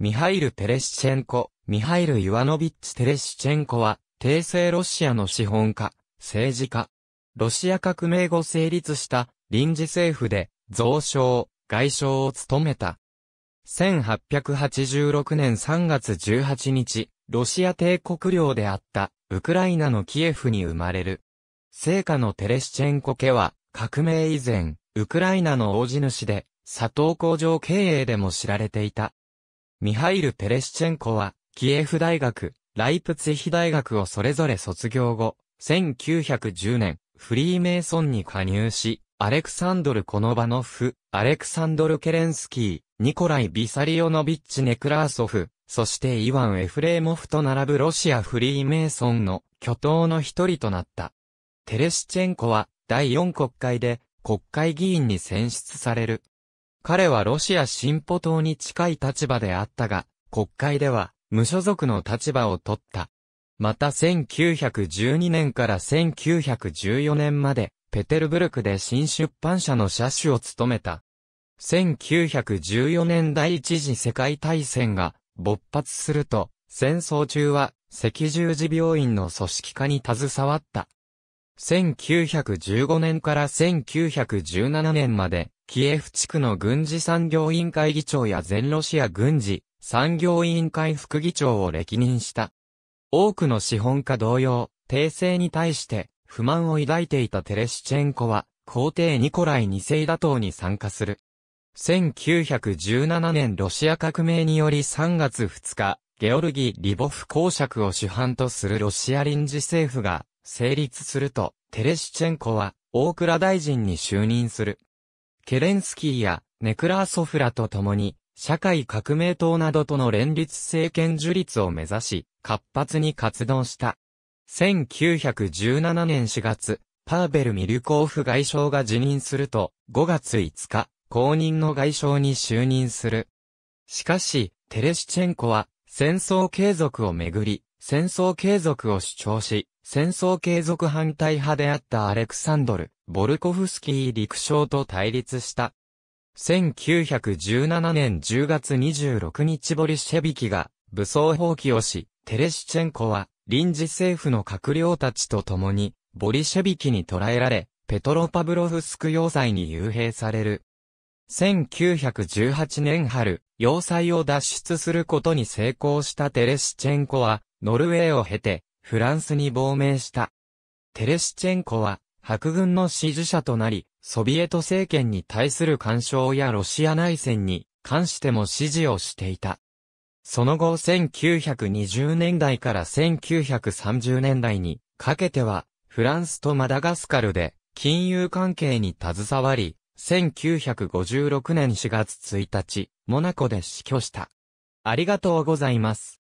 ミハイル・テレシチェンコ、ミハイル・ユワノビッチ・テレシチェンコは、帝政ロシアの資本家、政治家。ロシア革命後成立した臨時政府で、増相、外相を務めた。1886年3月18日、ロシア帝国領であった、ウクライナのキエフに生まれる。聖家のテレシチェンコ家は、革命以前、ウクライナの大地主で、砂糖工場経営でも知られていた。ミハイル・テレシチェンコは、キエフ大学、ライプツィヒ大学をそれぞれ卒業後、1910年、フリーメイソンに加入し、アレクサンドル・コノバノフ、アレクサンドル・ケレンスキー、ニコライ・ビサリオノビッチ・ネクラーソフ、そしてイワン・エフレーモフと並ぶロシアフリーメイソンの巨頭の一人となった。テレシチェンコは第4国会で国会議員に選出される。彼はロシア進歩党に近い立場であったが、国会では無所属の立場を取った。また1912年から1914年まで、ペテルブルクで新出版社の社主を務めた。1914年第一次世界大戦が勃発すると、戦争中は赤十字病院の組織化に携わった。1915年から1917年までキエフ地区の軍事産業委員会議長や全ロシア軍事産業委員会副議長を歴任した。多くの資本家同様、帝政に対して不満を抱いていたテレシチェンコは皇帝ニコライ2世打倒に参加する。1917年ロシア革命により3月2日、ゲオルギ・リボフ公爵を主犯とするロシア臨時政府が成立すると、テレシチェンコは大倉大臣に就任する。ケレンスキーやネクラーソフラと共に、社会革命党などとの連立政権樹立を目指し、活発に活動した。1917年4月、パーベル・ミルコーフ外相が辞任すると、5月5日、公認の外相に就任する。しかし、テレシチェンコは、戦争継続をめぐり、戦争継続を主張し、戦争継続反対派であったアレクサンドル、ボルコフスキー陸将と対立した。1917年10月26日ボリシェビキが武装放棄をし、テレシチェンコは臨時政府の閣僚たちと共にボリシェビキに捕らえられ、ペトロパブロフスク要塞に幽閉される。1918年春、要塞を脱出することに成功したテレシチェンコは、ノルウェーを経て、フランスに亡命した。テレシチェンコは、白軍の支持者となり、ソビエト政権に対する干渉やロシア内戦に関しても支持をしていた。その後1920年代から1930年代にかけては、フランスとマダガスカルで金融関係に携わり、1956年4月1日、モナコで死去した。ありがとうございます。